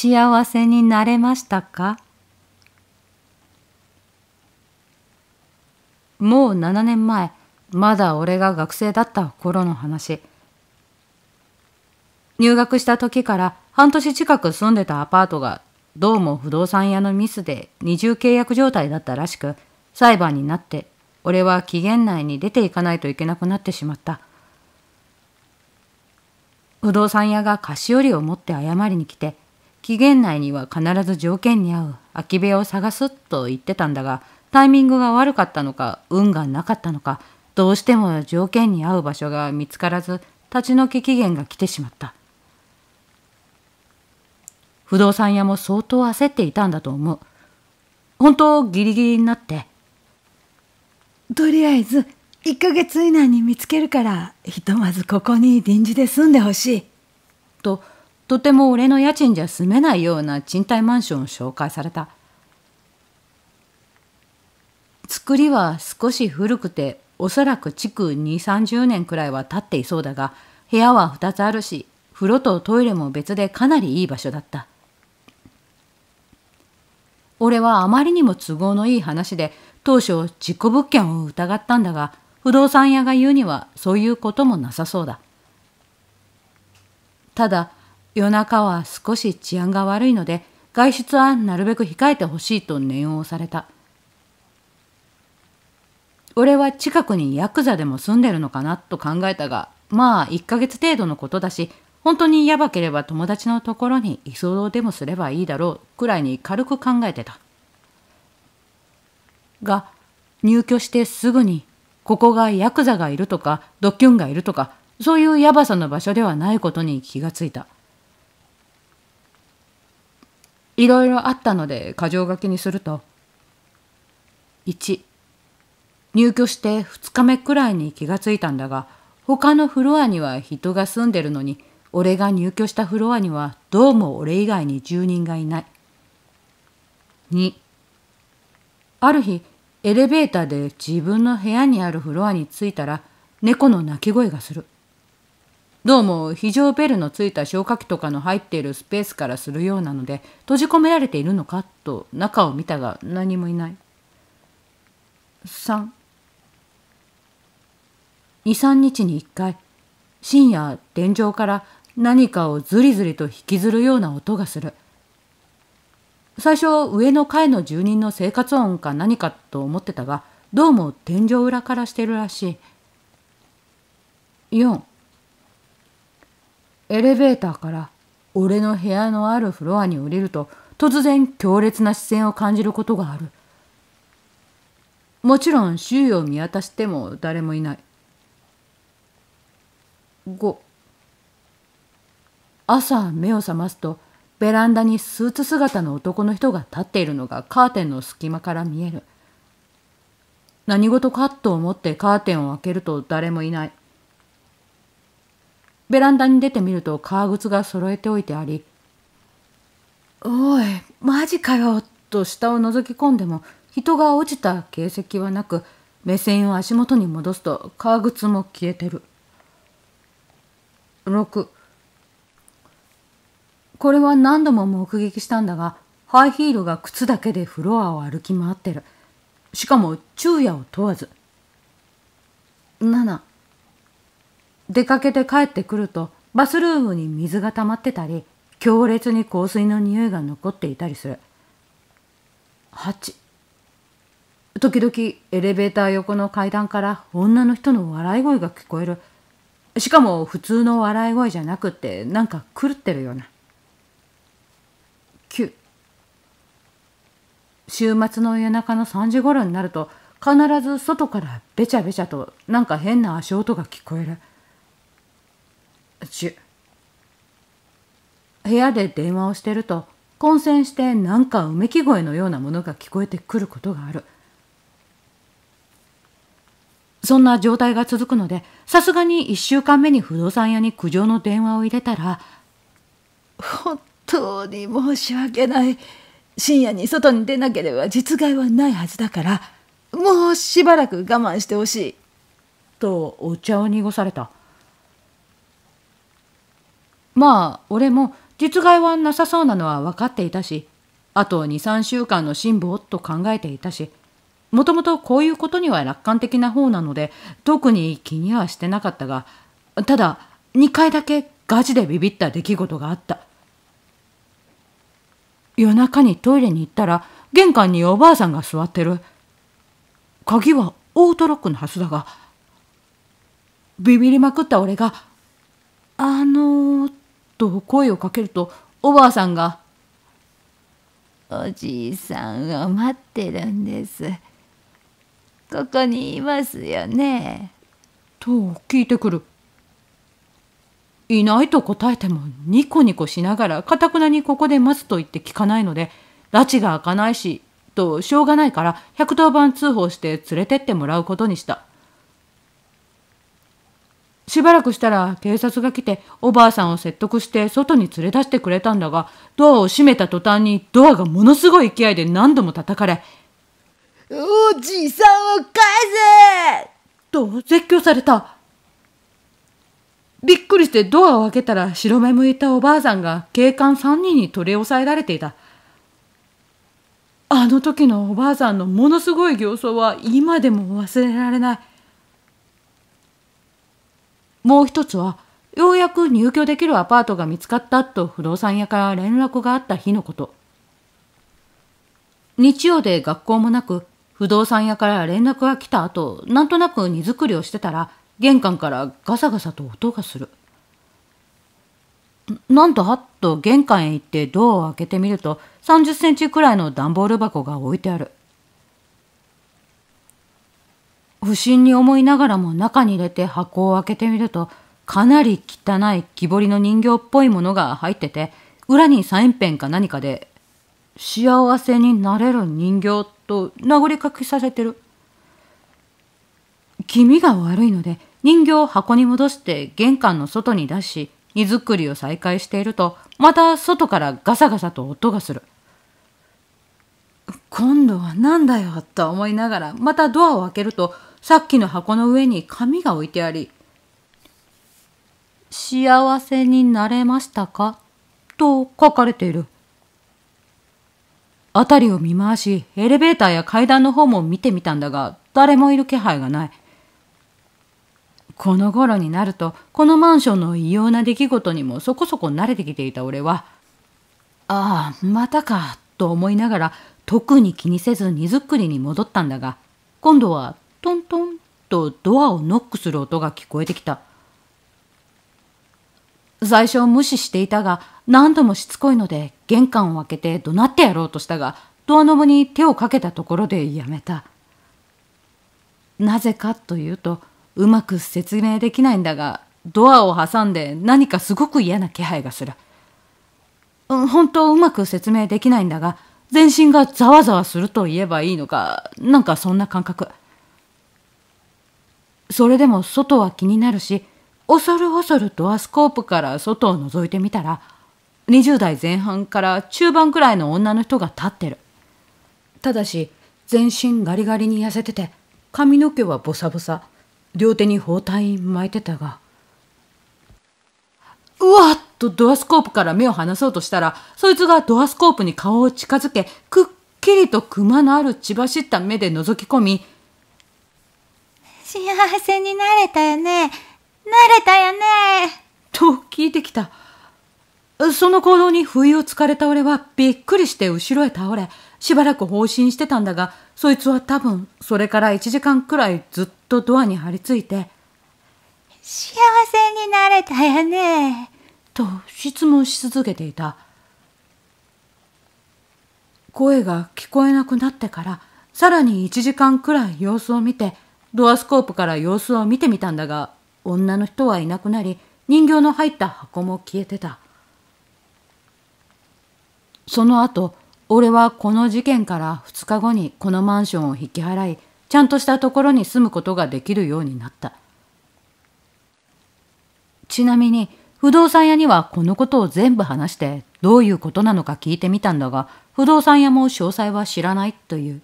幸せになれましたかもう7年前、まだ俺が学生だった頃の話。入学した時から半年近く住んでたアパートがどうも不動産屋のミスで二重契約状態だったらしく裁判になって俺は期限内に出ていかないといけなくなってしまった不動産屋が菓子折りを持って謝りに来て期限内には必ず条件に合う空き部屋を探すと言ってたんだがタイミングが悪かったのか運がなかったのかどうしても条件に合う場所が見つからず立ち退き期限が来てしまった不動産屋も相当焦っていたんだと思う本当ギリギリになってとりあえず1ヶ月以内に見つけるからひとまずここに臨時で住んでほしいととても俺の家賃じゃ住めないような賃貸マンションを紹介された作りは少し古くておそらく築2 3 0年くらいは経っていそうだが部屋は2つあるし風呂とトイレも別でかなりいい場所だった俺はあまりにも都合のいい話で当初事故物件を疑ったんだが不動産屋が言うにはそういうこともなさそうだただ夜中は少し治安が悪いので外出はなるべく控えてほしいと念を押された俺は近くにヤクザでも住んでるのかなと考えたがまあ1ヶ月程度のことだし本当にヤバければ友達のところに居候でもすればいいだろうくらいに軽く考えてたが入居してすぐにここがヤクザがいるとかドッキュンがいるとかそういうヤバさの場所ではないことに気がついた。いろいろあったので箇条書きにすると1入居して2日目くらいに気がついたんだが他のフロアには人が住んでるのに俺が入居したフロアにはどうも俺以外に住人がいない2ある日エレベーターで自分の部屋にあるフロアに着いたら猫の鳴き声がする。どうも非常ベルのついた消火器とかの入っているスペースからするようなので閉じ込められているのかと中を見たが何もいない323日に1回深夜天井から何かをずりずりと引きずるような音がする最初上の階の住人の生活音か何かと思ってたがどうも天井裏からしてるらしい4エレベーターから俺の部屋のあるフロアに降りると突然強烈な視線を感じることがあるもちろん周囲を見渡しても誰もいない5朝目を覚ますとベランダにスーツ姿の男の人が立っているのがカーテンの隙間から見える何事かと思ってカーテンを開けると誰もいないベランダに出てみると革靴が揃えておいてあり「おいマジかよ」と下を覗き込んでも人が落ちた形跡はなく目線を足元に戻すと革靴も消えてる6これは何度も目撃したんだがハイヒールが靴だけでフロアを歩き回ってるしかも昼夜を問わず7出かけて帰ってくるとバスルームに水が溜まってたり強烈に香水の匂いが残っていたりする8時々エレベーター横の階段から女の人の笑い声が聞こえるしかも普通の笑い声じゃなくってなんか狂ってるような9週末の夜中の3時頃になると必ず外からべちゃべちゃとなんか変な足音が聞こえる部屋で電話をしてると混戦してなんかうめき声のようなものが聞こえてくることがあるそんな状態が続くのでさすがに1週間目に不動産屋に苦情の電話を入れたら本当に申し訳ない深夜に外に出なければ実害はないはずだからもうしばらく我慢してほしいとお茶を濁されたまあ俺も実害はなさそうなのは分かっていたしあと23週間の辛抱と考えていたしもともとこういうことには楽観的な方なので特に気にはしてなかったがただ2回だけガチでビビった出来事があった夜中にトイレに行ったら玄関におばあさんが座ってる鍵はオートロックのはずだがビビりまくった俺が「あのー」と声をかけるとおばあさんが「おじいさんを待ってるんですここにいますよね」と聞いてくるいないと答えてもニコニコしながらかたくなにここで待つと言って聞かないので拉致が開かないしとしょうがないから110番通報して連れてってもらうことにしたしばらくしたら警察が来ておばあさんを説得して外に連れ出してくれたんだがドアを閉めた途端にドアがものすごい勢いで何度も叩かれ「おじさんを返せ!」と絶叫されたびっくりしてドアを開けたら白目向いたおばあさんが警官3人に取り押さえられていたあの時のおばあさんのものすごい形相は今でも忘れられないもう一つは、ようやく入居できるアパートが見つかったと不動産屋から連絡があった日のこと。日曜で学校もなく、不動産屋から連絡が来た後、なんとなく荷造りをしてたら、玄関からガサガサと音がする。なんとはっと玄関へ行ってドアを開けてみると、30センチくらいの段ボール箱が置いてある。不審に思いながらも中に入れて箱を開けてみると、かなり汚い木彫りの人形っぽいものが入ってて、裏にサインペンか何かで、幸せになれる人形と名残書きさせてる。気味が悪いので、人形を箱に戻して玄関の外に出し、荷造りを再開していると、また外からガサガサと音がする。今度は何だよと思いながら、またドアを開けると、さっきの箱の上に紙が置いてあり、幸せになれましたかと書かれている。辺りを見回し、エレベーターや階段の方も見てみたんだが、誰もいる気配がない。この頃になると、このマンションの異様な出来事にもそこそこ慣れてきていた俺は、ああ、またか、と思いながら、特に気にせず荷造りに戻ったんだが、今度はトントンとドアをノックする音が聞こえてきた。最初無視していたが、何度もしつこいので玄関を開けて怒鳴ってやろうとしたが、ドアノブに手をかけたところでやめた。なぜかというと、うまく説明できないんだが、ドアを挟んで何かすごく嫌な気配がする。うん、本当うまく説明できないんだが、全身がざわざわすると言えばいいのか、なんかそんな感覚。それでも外は気になるし、恐る恐るドアスコープから外を覗いてみたら、20代前半から中盤くらいの女の人が立ってる。ただし、全身ガリガリに痩せてて、髪の毛はボサボサ、両手に包帯巻いてたが、うわっとドアスコープから目を離そうとしたら、そいつがドアスコープに顔を近づけ、くっきりとクマのある血走った目で覗き込み、幸せになれたよね。なれたよね。と聞いてきた。その行動に不意をつかれた俺はびっくりして後ろへ倒れ、しばらく放心してたんだが、そいつは多分それから1時間くらいずっとドアに張り付いて、幸せになれたよね。と質問し続けていた。声が聞こえなくなってから、さらに1時間くらい様子を見て、ドアスコープから様子を見てみたんだが、女の人はいなくなり、人形の入った箱も消えてた。その後、俺はこの事件から2日後にこのマンションを引き払い、ちゃんとしたところに住むことができるようになった。ちなみに、不動産屋にはこのことを全部話して、どういうことなのか聞いてみたんだが、不動産屋も詳細は知らないという。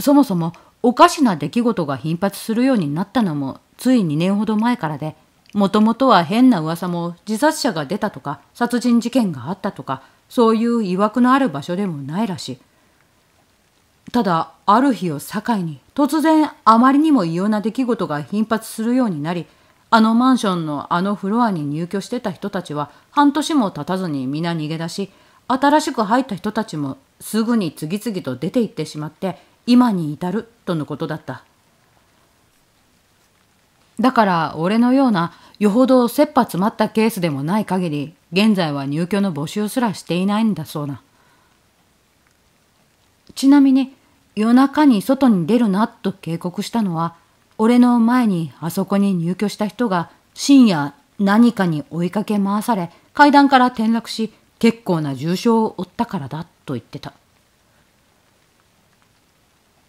そもそもおかしな出来事が頻発するようになったのもつい2年ほど前からで、もともとは変な噂も自殺者が出たとか殺人事件があったとかそういう曰くのある場所でもないらしい。ただある日を境に突然あまりにも異様な出来事が頻発するようになりあのマンションのあのフロアに入居してた人たちは半年も経たずに皆逃げ出し新しく入った人たちもすぐに次々と出て行ってしまって今に至るとのことだっただから俺のようなよほど切羽詰まったケースでもない限り現在は入居の募集すらしていないんだそうなちなみに夜中に外に出るなと警告したのは俺の前にあそこに入居した人が深夜何かに追いかけ回され階段から転落し結構な重傷を負ったからだと言ってた。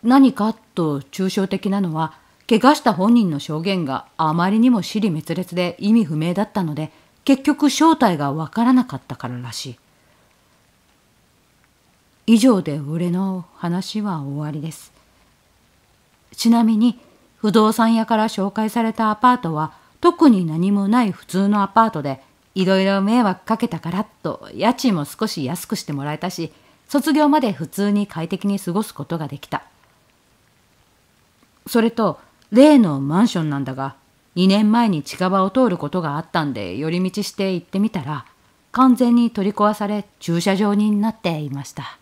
何かと抽象的なのは怪我した本人の証言があまりにも支離滅裂で意味不明だったので結局正体が分からなかったかららしい以上で俺の話は終わりですちなみに不動産屋から紹介されたアパートは特に何もない普通のアパートでいろいろ迷惑かけたからと家賃も少し安くしてもらえたし卒業まで普通に快適に過ごすことができた。それと、例のマンションなんだが、2年前に近場を通ることがあったんで寄り道して行ってみたら完全に取り壊され駐車場になっていました